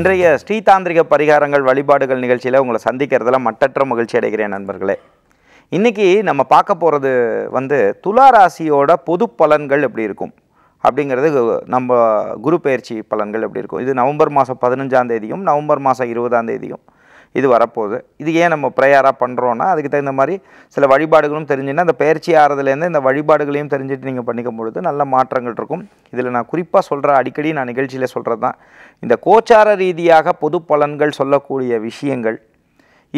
இன்றைய ஸ்ரீதாந்திரிக பரிகாரங்கள் வழிபாடுகள் நிகழ்ச்சியில் உங்களை சந்திக்கிறதுல மட்டற்ற மகிழ்ச்சி அடைகிறேன் நண்பர்களே இன்றைக்கி நம்ம பார்க்க போகிறது வந்து துலா ராசியோட பொது பலன்கள் எப்படி இருக்கும் அப்படிங்கிறது நம்ம குரு பயிற்சி பலன்கள் எப்படி இருக்கும் இது நவம்பர் மாதம் பதினஞ்சாம் தேதியும் நவம்பர் மாதம் இருபதாம் தேதியும் இது வரப்போகுது இது ஏன் நம்ம ப்ரேயராக பண்ணுறோன்னா அதுக்கு தகுந்த மாதிரி சில வழிபாடுகளும் தெரிஞ்சுன்னா அந்த பயிற்சி ஆறுதலேருந்து இந்த வழிபாடுகளையும் தெரிஞ்சுட்டு நீங்கள் பண்ணிக்கும் பொழுது நல்ல மாற்றங்கள் இருக்கும் இதில் நான் குறிப்பாக சொல்கிற அடிக்கடி நான் நிகழ்ச்சியில் சொல்கிறது தான் இந்த கோச்சார ரீதியாக பொது பலன்கள் சொல்லக்கூடிய விஷயங்கள்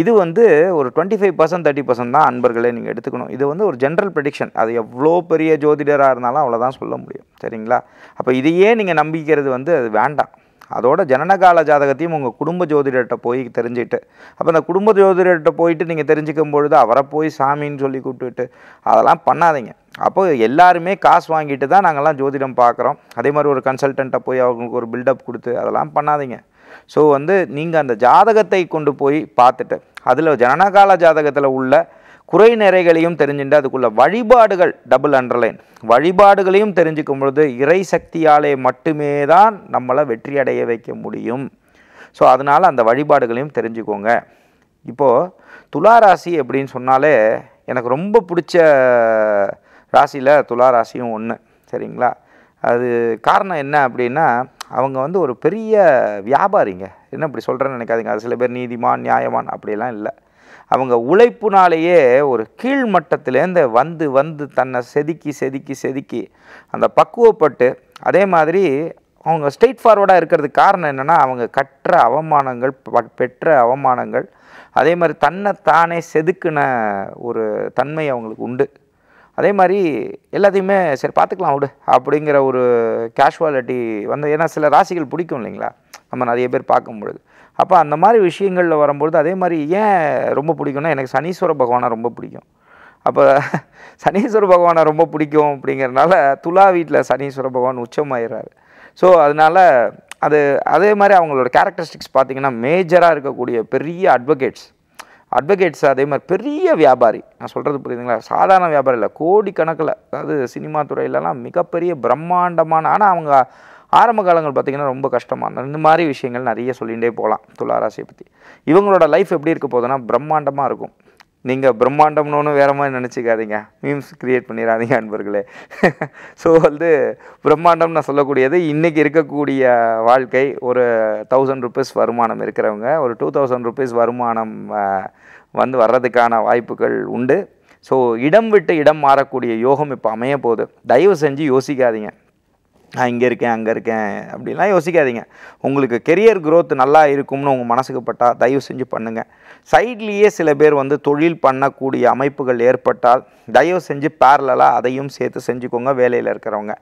இது வந்து ஒரு twenty five percent thirty percent தான் அன்பர்களே நீங்கள் எடுத்துக்கணும் இது வந்து ஒரு ஜென்ரல் ப்ரெடிக்ஷன் அது எவ்வளோ பெரிய ஜோதிடராக இருந்தாலும் அவ்வளோதான் சொல்ல முடியும் சரிங்களா அப்போ இதையே நீங்கள் நம்பிக்கிறது வந்து அது வேண்டாம் அதோட ஜனனகால ஜாதகத்தையும் உங்கள் குடும்ப ஜோதிடர்கிட்ட போய் தெரிஞ்சுட்டு அப்போ அந்த குடும்ப ஜோதிடர்கிட்ட போயிட்டு நீங்கள் தெரிஞ்சுக்கும் பொழுது அவரை போய் சாமின்னு சொல்லி கூப்பிட்டுட்டு அதெல்லாம் பண்ணாதீங்க அப்போ எல்லாருமே காசு வாங்கிட்டு தான் நாங்கள்லாம் ஜோதிடம் பார்க்குறோம் அதே மாதிரி ஒரு கன்சல்டண்ட்டை போய் அவங்களுக்கு ஒரு பில்டப் கொடுத்து அதெல்லாம் பண்ணாதீங்க ஸோ வந்து நீங்கள் அந்த ஜாதகத்தை கொண்டு போய் பார்த்துட்டு அதில் ஜனனகால ஜாதகத்தில் உள்ள குறை நிறைகளையும் தெரிஞ்சுட்டு அதுக்குள்ள வழிபாடுகள் டபுள் அண்டர்லைன் வழிபாடுகளையும் தெரிஞ்சுக்கும் பொழுது இறை சக்தியாலே மட்டுமே தான் நம்மளை வெற்றி அடைய வைக்க முடியும் ஸோ அதனால் அந்த வழிபாடுகளையும் தெரிஞ்சுக்கோங்க இப்போது துளாராசி அப்படின்னு சொன்னாலே எனக்கு ரொம்ப பிடிச்ச ராசியில் துளாராசியும் ஒன்று சரிங்களா அது காரணம் என்ன அப்படின்னா அவங்க வந்து ஒரு பெரிய வியாபாரிங்க என்ன இப்படி சொல்கிறேன்னு நினைக்காதீங்க அது சில பேர் நீதிமான் நியாயமான் அப்படிலாம் இல்லை அவங்க உழைப்புனாலேயே ஒரு கீழ்மட்டத்திலேருந்து வந்து வந்து தன்னை செதுக்கி செதுக்கி செதுக்கி அந்த பக்குவப்பட்டு அதே மாதிரி அவங்க ஸ்ட்ரெயிட் ஃபார்வர்டாக இருக்கிறதுக்கு காரணம் என்னென்னா அவங்க கற்ற அவமானங்கள் பெற்ற அவமானங்கள் அதே மாதிரி தன்னை தானே செதுக்கின ஒரு தன்மை அவங்களுக்கு உண்டு அதே மாதிரி எல்லாத்தையுமே சரி பார்த்துக்கலாம் விடு அப்படிங்கிற ஒரு கேஷுவாலிட்டி வந்து ஏன்னா சில ராசிகள் பிடிக்கும் இல்லைங்களா நம்ம நிறைய பேர் பார்க்கும்பொழுது அப்போ அந்த மாதிரி விஷயங்களில் வரும்பொழுது அதே மாதிரி ஏன் ரொம்ப பிடிக்கும்னா எனக்கு சனீஸ்வர பகவானை ரொம்ப பிடிக்கும் அப்போ சனீஸ்வர பகவானை ரொம்ப பிடிக்கும் அப்படிங்கிறனால துலா வீட்டில் சனீஸ்வர பகவான் உச்சமாயிடுறாரு ஸோ அதனால் அது அதே மாதிரி அவங்களோட கேரக்டரிஸ்டிக்ஸ் பார்த்திங்கன்னா மேஜராக இருக்கக்கூடிய பெரிய அட்வொகேட்ஸ் அட்வொகேட்ஸ் அதே மாதிரி பெரிய வியாபாரி நான் சொல்கிறது புரியுதுங்களா சாதாரண வியாபாரி இல்லை கோடிக்கணக்கில் அதாவது சினிமா துறையிலலாம் மிகப்பெரிய பிரம்மாண்டமான ஆனால் அவங்க ஆரம்ப காலங்கள் பார்த்திங்கன்னா ரொம்ப கஷ்டமாக இந்த மாதிரி விஷயங்கள் நிறைய சொல்லிகிட்டே போகலாம் துளாராசியை பற்றி இவங்களோட லைஃப் எப்படி இருக்க போதுன்னா பிரம்மாண்டமாக இருக்கும் நீங்கள் பிரம்மாண்டம்னு ஒன்று வேறு மாதிரி நினச்சிக்காதீங்க மீம்ஸ் க்ரியேட் பண்ணிடாதீங்க அன்பர்களே ஸோ வந்து பிரம்மாண்டம் நான் சொல்லக்கூடியது இன்றைக்கி இருக்கக்கூடிய வாழ்க்கை ஒரு தௌசண்ட் ருபீஸ் வருமானம் இருக்கிறவங்க ஒரு டூ தௌசண்ட் ருபீஸ் வருமானம் வந்து வர்றதுக்கான வாய்ப்புகள் உண்டு ஸோ இடம் விட்டு இடம் மாறக்கூடிய யோகம் இப்போ அமைய போகுது தயவு செஞ்சு யோசிக்காதீங்க நான் இங்கே இருக்கேன் அங்கே இருக்கேன் அப்படின்லாம் யோசிக்காதீங்க உங்களுக்கு கெரியர் க்ரோத் நல்லா இருக்கும்னு உங்கள் மனசுக்கு பட்டால் தயவு செஞ்சு பண்ணுங்கள் சைட்லேயே சில பேர் வந்து தொழில் பண்ணக்கூடிய அமைப்புகள் ஏற்பட்டால் தயவு செஞ்சு பேரலாக அதையும் சேர்த்து செஞ்சுக்கோங்க வேலையில் இருக்கிறவங்க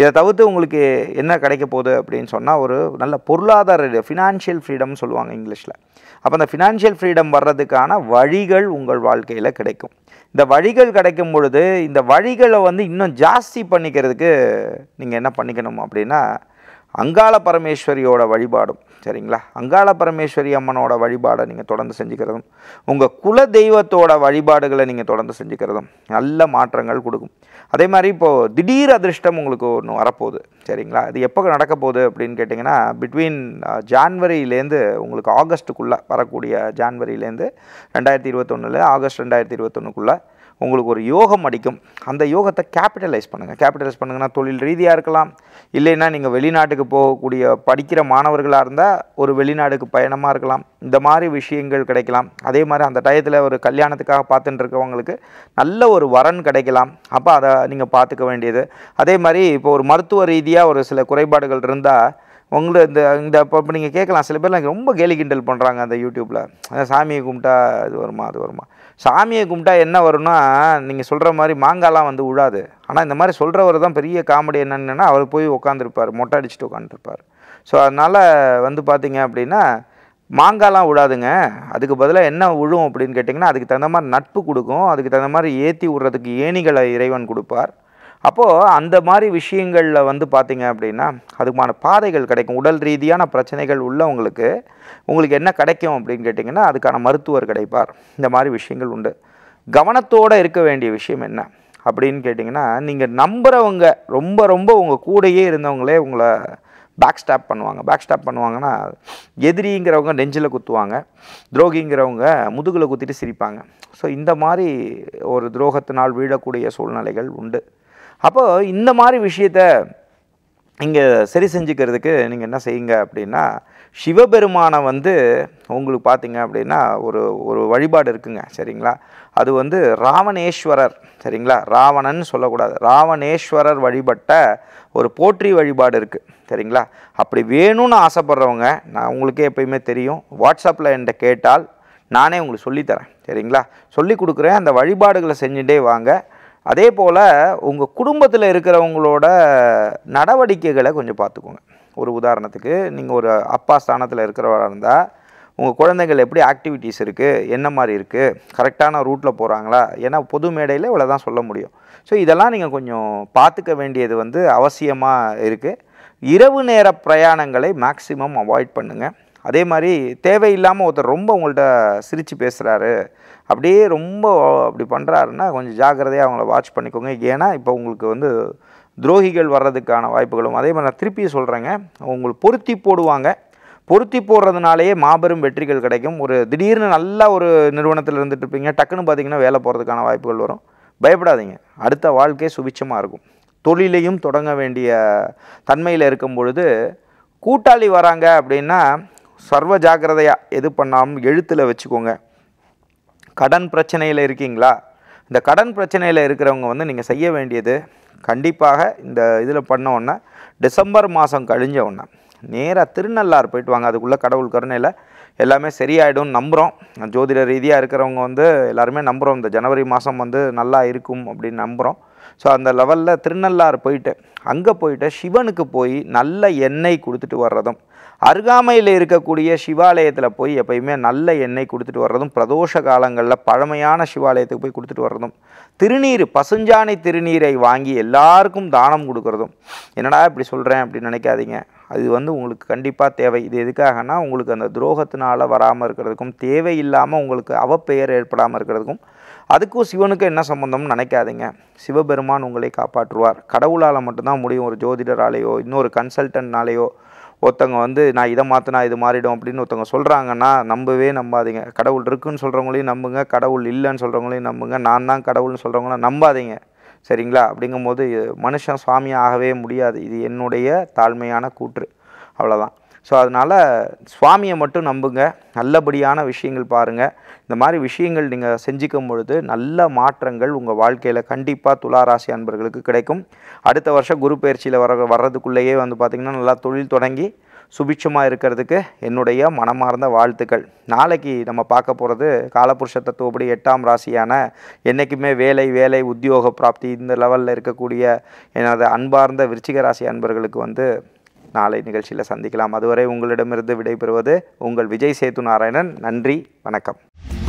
இதை தவிர்த்து உங்களுக்கு என்ன கிடைக்க போகுது அப்படின்னு சொன்னால் ஒரு நல்ல பொருளாதார ஃபினான்ஷியல் ஃப்ரீடம்னு சொல்லுவாங்க இங்கிலீஷில் அப்போ அந்த ஃபினான்ஷியல் ஃப்ரீடம் வர்றதுக்கான வழிகள் உங்கள் வாழ்க்கையில் கிடைக்கும் இந்த வழிகள் கிடைக்கும் பொழுது இந்த வழிகளை வந்து இன்னும் ஜாஸ்தி பண்ணிக்கிறதுக்கு நீங்கள் என்ன பண்ணி பண்ணிக்கணும் அப்படின்னா அங்காள பரமேஸ்வரியோட வழிபாடும் சரிங்களா அங்காள பரமேஸ்வரி அம்மனோட வழிபாடை நீங்கள் தொடர்ந்து செஞ்சுக்கிறதும் உங்கள் குல தெய்வத்தோட வழிபாடுகளை நீங்கள் தொடர்ந்து செஞ்சுக்கிறதும் நல்ல மாற்றங்கள் கொடுக்கும் அதே மாதிரி இப்போது திடீர் அதிர்ஷ்டம் உங்களுக்கு ஒன்று வரப்போகுது சரிங்களா இது எப்போ நடக்க போகுது அப்படின்னு கேட்டிங்கன்னா பிட்வீன் ஜான்வரியிலேருந்து உங்களுக்கு ஆகஸ்ட்டுக்குள்ளே வரக்கூடிய ஜான்வரியிலேருந்து ரெண்டாயிரத்தி இருபத்தொன்னுல ஆகஸ்ட் ரெண்டாயிரத்தி இருபத்தொன்னுக்குள்ளே உங்களுக்கு ஒரு யோகம் அடிக்கும் அந்த யோகத்தை கேபிட்டலைஸ் பண்ணுங்கள் கேபிட்டலைஸ் பண்ணுங்கன்னா தொழில் ரீதியாக இருக்கலாம் இல்லைன்னா நீங்கள் வெளிநாட்டுக்கு போகக்கூடிய படிக்கிற மாணவர்களாக இருந்தால் ஒரு வெளிநாடுக்கு பயணமாக இருக்கலாம் இந்த மாதிரி விஷயங்கள் கிடைக்கலாம் அதே மாதிரி அந்த டயத்தில் ஒரு கல்யாணத்துக்காக பார்த்துட்டு இருக்கவங்களுக்கு நல்ல ஒரு வரன் கிடைக்கலாம் அப்போ அதை நீங்கள் பார்த்துக்க வேண்டியது அதே மாதிரி இப்போ ஒரு மருத்துவ ரீதியாக ஒரு சில குறைபாடுகள் இருந்தால் உங்களை இந்த இந்த இப்போ இப்போ நீங்கள் கேட்கலாம் சில பேர்லாம் ரொம்ப கேலி கிண்டல் பண்ணுறாங்க அந்த யூடியூப்பில் சாமியை கும்பிட்டா இது வருமா அது வருமா சாமியை கும்பிட்டா என்ன வரும்னா நீங்கள் சொல்கிற மாதிரி மாங்காலாம் வந்து விழாது ஆனால் இந்த மாதிரி சொல்கிறவர் தான் பெரிய காமெடி என்னென்னா அவர் போய் உட்காந்துருப்பார் மொட்டை அடிச்சுட்டு உட்காந்துருப்பார் ஸோ அதனால் வந்து பார்த்திங்க அப்படின்னா மாங்காலாம் விழாதுங்க அதுக்கு பதிலாக என்ன விழும் அப்படின்னு கேட்டிங்கன்னா அதுக்கு தகுந்த மாதிரி நட்பு கொடுக்கும் அதுக்கு தகுந்த மாதிரி ஏற்றி விடுறதுக்கு ஏணிகளை இறைவன் கொடுப்பார் அப்போது அந்த மாதிரி விஷயங்களில் வந்து பார்த்திங்க அப்படின்னா அதுக்குமான பாதைகள் கிடைக்கும் உடல் ரீதியான பிரச்சனைகள் உள்ளவங்களுக்கு உங்களுக்கு என்ன கிடைக்கும் அப்படின்னு கேட்டிங்கன்னா அதுக்கான மருத்துவர் கிடைப்பார் இந்த மாதிரி விஷயங்கள் உண்டு கவனத்தோடு இருக்க வேண்டிய விஷயம் என்ன அப்படின்னு கேட்டிங்கன்னா நீங்கள் நம்புகிறவங்க ரொம்ப ரொம்ப உங்கள் கூடையே இருந்தவங்களே உங்களை பேக் ஸ்டாப் பண்ணுவாங்க பேக் ஸ்டாப் பண்ணுவாங்கன்னா எதிரிங்கிறவங்க நெஞ்சில் குத்துவாங்க துரோகிங்கிறவங்க முதுகில் குத்திட்டு சிரிப்பாங்க ஸோ இந்த மாதிரி ஒரு துரோகத்தினால் வீழக்கூடிய சூழ்நிலைகள் உண்டு அப்போது இந்த மாதிரி விஷயத்த இங்கே சரி செஞ்சுக்கிறதுக்கு நீங்கள் என்ன செய்யுங்க அப்படின்னா சிவபெருமானை வந்து உங்களுக்கு பார்த்தீங்க அப்படின்னா ஒரு ஒரு வழிபாடு இருக்குங்க சரிங்களா அது வந்து ராவணேஸ்வரர் சரிங்களா ராவணன் சொல்லக்கூடாது ராவணேஸ்வரர் வழிபட்ட ஒரு போற்றி வழிபாடு இருக்குது சரிங்களா அப்படி வேணும்னு ஆசைப்பட்றவங்க நான் உங்களுக்கே எப்பயுமே தெரியும் வாட்ஸ்அப்பில் என்கிட்ட கேட்டால் நானே உங்களுக்கு சொல்லித்தரேன் சரிங்களா சொல்லி கொடுக்குறேன் அந்த வழிபாடுகளை செஞ்சுட்டே வாங்க அதே போல் உங்கள் குடும்பத்தில் இருக்கிறவங்களோட நடவடிக்கைகளை கொஞ்சம் பார்த்துக்கோங்க ஒரு உதாரணத்துக்கு நீங்கள் ஒரு அப்பா ஸ்தானத்தில் இருக்கிறவராக இருந்தால் உங்கள் குழந்தைகள் எப்படி ஆக்டிவிட்டீஸ் இருக்குது என்ன மாதிரி இருக்குது கரெக்டான ரூட்டில் போகிறாங்களா ஏன்னா பொது மேடையில் இவ்வளோ தான் சொல்ல முடியும் ஸோ இதெல்லாம் நீங்கள் கொஞ்சம் பார்த்துக்க வேண்டியது வந்து அவசியமாக இருக்குது இரவு நேர பிரயாணங்களை மேக்சிமம் அவாய்ட் பண்ணுங்கள் அதே மாதிரி தேவையில்லாமல் ஒருத்தர் ரொம்ப உங்கள்கிட்ட சிரித்து பேசுகிறாரு அப்படியே ரொம்ப அப்படி பண்ணுறாருன்னா கொஞ்சம் ஜாக்கிரதையாக அவங்கள வாட்ச் பண்ணிக்கோங்க ஏன்னா இப்போ உங்களுக்கு வந்து துரோகிகள் வர்றதுக்கான வாய்ப்புகளும் அதே மாதிரி நான் திருப்பி சொல்கிறேங்க உங்களுக்கு பொருத்தி போடுவாங்க பொருத்தி போடுறதுனாலேயே மாபெரும் வெற்றிகள் கிடைக்கும் ஒரு திடீர்னு நல்ல ஒரு நிறுவனத்தில் இருந்துட்டு இருப்பீங்க டக்குன்னு பார்த்தீங்கன்னா வேலை போகிறதுக்கான வாய்ப்புகள் வரும் பயப்படாதீங்க அடுத்த வாழ்க்கை சுபிச்சமாக இருக்கும் தொழிலையும் தொடங்க வேண்டிய தன்மையில் இருக்கும் பொழுது கூட்டாளி வராங்க அப்படின்னா சர்வ ஜாகிரதையாக எது பண்ணாமல் எழுத்தில் வச்சுக்கோங்க கடன் பிரச்சனையில் இருக்கீங்களா இந்த கடன் பிரச்சனையில் இருக்கிறவங்க வந்து நீங்கள் செய்ய வேண்டியது கண்டிப்பாக இந்த இதில் பண்ணோன்னே டிசம்பர் மாதம் கழிஞ்ச உடனே நேராக திருநள்ளாறு போயிட்டு வாங்க அதுக்குள்ளே கடவுள் கருணையில் எல்லாமே சரியாயிடும் நம்புகிறோம் ஜோதிட ரீதியாக இருக்கிறவங்க வந்து எல்லாருமே நம்புகிறோம் இந்த ஜனவரி மாதம் வந்து நல்லா இருக்கும் அப்படின்னு நம்புகிறோம் ஸோ அந்த லெவலில் திருநள்ளாறு போயிட்டேன் அங்கே போயிட்டு சிவனுக்கு போய் நல்ல எண்ணெய் கொடுத்துட்டு வர்றதும் அருகாமையில் இருக்கக்கூடிய சிவாலயத்தில் போய் எப்பயுமே நல்ல எண்ணெய் கொடுத்துட்டு வர்றதும் பிரதோஷ காலங்களில் பழமையான சிவாலயத்துக்கு போய் கொடுத்துட்டு வர்றதும் திருநீர் பசுஞ்சாணி திருநீரை வாங்கி எல்லாருக்கும் தானம் கொடுக்கறதும் என்னடா இப்படி சொல்கிறேன் அப்படின்னு நினைக்காதீங்க அது வந்து உங்களுக்கு கண்டிப்பாக தேவை இது எதுக்காகனா உங்களுக்கு அந்த துரோகத்தினால் வராமல் இருக்கிறதுக்கும் தேவையில்லாமல் உங்களுக்கு அவப்பெயர் ஏற்படாமல் இருக்கிறதுக்கும் அதுக்கும் சிவனுக்கும் என்ன சம்மந்தம்னு நினைக்காதீங்க சிவபெருமான் உங்களை காப்பாற்றுவார் கடவுளால் மட்டும்தான் முடியும் ஒரு ஜோதிடராலேயோ இன்னொரு கன்சல்டன்ட்னாலேயோ ஒருத்தங்க வந்து நான் இதை மாற்றினா இது மாறிடும் அப்படின்னு ஒருத்தவங்க சொல்கிறாங்கன்னா நம்பவே நம்பாதீங்க கடவுள் இருக்குன்னு சொல்கிறவங்களையும் நம்புங்க கடவுள் இல்லைன்னு சொல்கிறவங்களையும் நம்புங்க நான் தான் கடவுள்னு சொல்கிறவங்களாம் நம்பாதீங்க சரிங்களா அப்படிங்கும்போது மனுஷன் சுவாமி ஆகவே முடியாது இது என்னுடைய தாழ்மையான கூற்று அவ்வளோதான் ஸோ அதனால் சுவாமியை மட்டும் நம்புங்க நல்லபடியான விஷயங்கள் பாருங்கள் இந்த மாதிரி விஷயங்கள் நீங்கள் செஞ்சுக்கும் பொழுது நல்ல மாற்றங்கள் உங்கள் வாழ்க்கையில் கண்டிப்பாக துளாராசி அன்பர்களுக்கு கிடைக்கும் அடுத்த வருஷம் குரு பயிற்சியில் வர வர்றதுக்குள்ளேயே வந்து பார்த்திங்கன்னா நல்லா தொழில் தொடங்கி சுபிட்சமாக இருக்கிறதுக்கு என்னுடைய மனமார்ந்த வாழ்த்துக்கள் நாளைக்கு நம்ம பார்க்க போகிறது காலபுருஷ தத்துவப்படி எட்டாம் ராசியான என்றைக்குமே வேலை வேலை உத்தியோக பிராப்தி இந்த லெவலில் இருக்கக்கூடிய எனது அன்பார்ந்த விருச்சிக ராசி அன்பர்களுக்கு வந்து நாளை நிகழ்ச்சியில் சந்திக்கலாம் அதுவரை உங்களிடமிருந்து விடைபெறுவது உங்கள் விஜய் சேது நாராயணன் நன்றி வணக்கம்